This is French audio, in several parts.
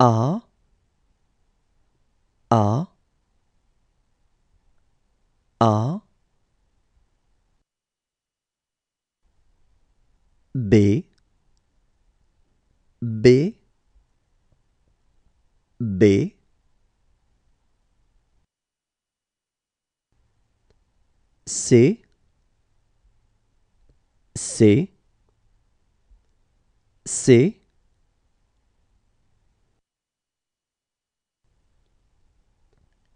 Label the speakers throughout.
Speaker 1: A A A B B B C C C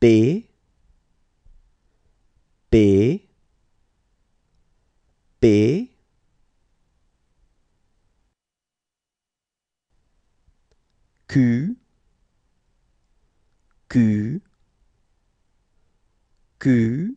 Speaker 1: B B B Q Q Q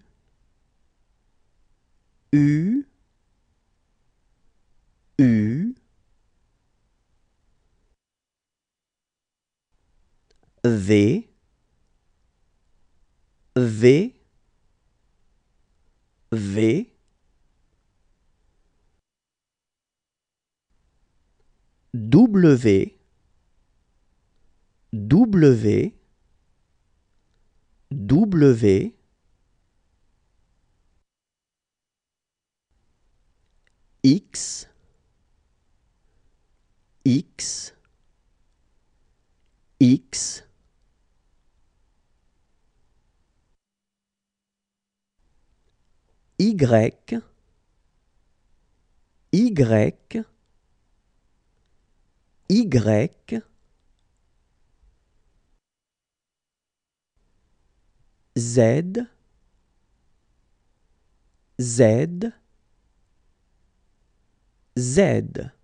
Speaker 1: V V V W W W X X X Y, Y, Y, Z, Z, Z.